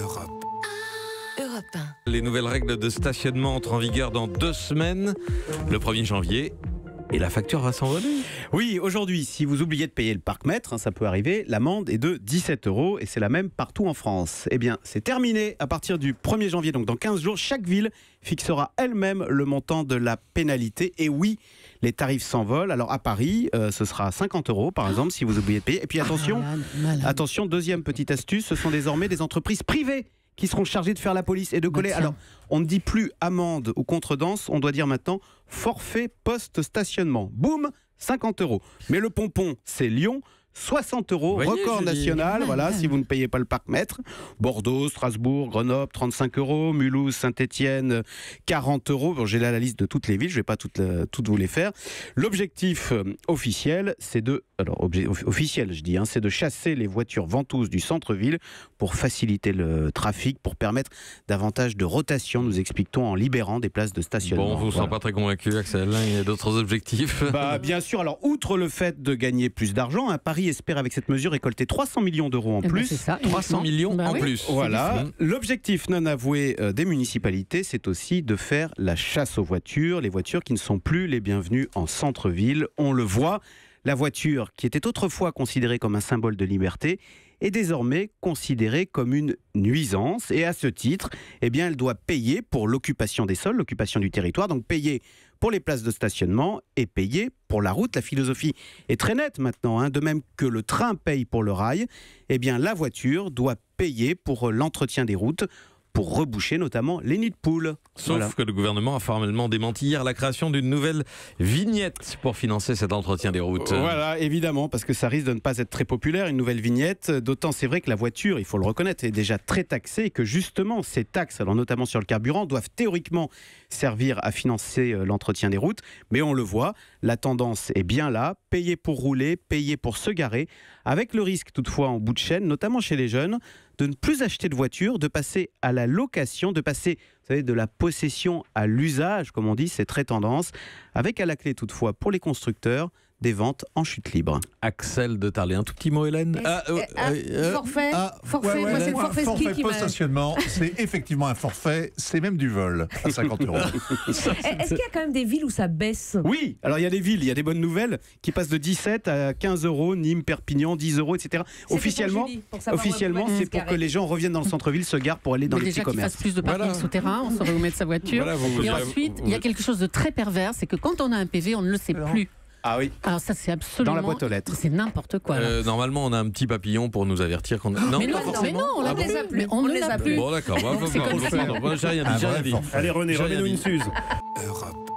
Europe. Les nouvelles règles de stationnement entrent en vigueur dans deux semaines, le 1er janvier. Et la facture va s'envoler. Oui, aujourd'hui, si vous oubliez de payer le parc-mètre, hein, ça peut arriver, l'amende est de 17 euros et c'est la même partout en France. Eh bien, c'est terminé. À partir du 1er janvier, donc dans 15 jours, chaque ville fixera elle-même le montant de la pénalité. Et oui, les tarifs s'envolent. Alors à Paris, euh, ce sera 50 euros par ah. exemple si vous oubliez de payer. Et puis ah, attention, attention, deuxième petite astuce, ce sont désormais des entreprises privées qui seront chargées de faire la police et de bah, coller. Alors, on ne dit plus amende ou contredanse, on doit dire maintenant forfait post-stationnement. Boum, 50 euros. Mais le pompon, c'est Lyon. 60 euros, record national. Voilà, si vous ne payez pas le parc mètre. Bordeaux, Strasbourg, Grenoble, 35 euros. Mulhouse, Saint-Étienne, 40 euros. j'ai là la liste de toutes les villes. Je ne vais pas toutes, euh, toutes vous les faire. L'objectif euh, officiel, c'est de alors officiel, je dis, hein, c'est de chasser les voitures ventouses du centre-ville pour faciliter le trafic, pour permettre davantage de rotation. Nous expliquons en libérant des places de stationnement. Bon, on vous sent pas très convaincu, Axel. Hein, il y a d'autres objectifs. Bah, bien sûr. Alors, outre le fait de gagner plus d'argent, un hein, Paris espère avec cette mesure récolter 300 millions d'euros en eh ben, plus. 300 millions bah en plus. Voilà. L'objectif non avoué euh, des municipalités, c'est aussi de faire la chasse aux voitures, les voitures qui ne sont plus les bienvenues en centre-ville. On le voit, la voiture qui était autrefois considérée comme un symbole de liberté est désormais considérée comme une nuisance. Et à ce titre, eh bien, elle doit payer pour l'occupation des sols, l'occupation du territoire, donc payer pour les places de stationnement et payer pour la route. La philosophie est très nette maintenant. Hein. De même que le train paye pour le rail, eh bien, la voiture doit payer pour euh, l'entretien des routes pour reboucher notamment les nids de poules. Sauf que le gouvernement a formellement démenti hier la création d'une nouvelle vignette pour financer cet entretien des routes. Euh, voilà, évidemment, parce que ça risque de ne pas être très populaire, une nouvelle vignette. D'autant c'est vrai que la voiture, il faut le reconnaître, est déjà très taxée et que justement ces taxes, alors notamment sur le carburant, doivent théoriquement servir à financer euh, l'entretien des routes. Mais on le voit, la tendance est bien là, payer pour rouler, payer pour se garer, avec le risque toutefois en bout de chaîne, notamment chez les jeunes, de ne plus acheter de voiture, de passer à la location, de passer de la possession à l'usage, comme on dit, c'est très tendance, avec à la clé toutefois pour les constructeurs des ventes en chute libre. Axel de Tarlé, un tout petit mot, Hélène. Ah, euh, euh, euh, ah, forfait, forfait, c'est forfait, forfait ski stationnement, c'est effectivement un forfait, c'est même du vol à 50 euros. Est-ce qu'il y a quand même des villes où ça baisse Oui, alors il y a des villes, il y a des bonnes nouvelles qui passent de 17 à 15 euros, Nîmes, Perpignan, 10 euros, etc. Officiellement, officiellement, c'est pour que les gens reviennent dans le centre-ville, se garent pour aller dans les petits commerces. plus de parking souterrain, on hein, saurait où mettre sa voiture. Et ensuite, il y a quelque chose de très pervers, c'est que quand on a un PV, on ne le sait plus. Ah oui. Alors ça, c'est absolument. Dans la boîte aux lettres. C'est n'importe quoi. Euh, normalement, on a un petit papillon pour nous avertir qu'on. Ah, non, mais non, mais non, on, ah les, a plus. on, on ne les a plus. Bon, d'accord. Bah, c'est comme ça. J'ai rien dit. Ah, Allez, René, revenez-nous une suze. Europe.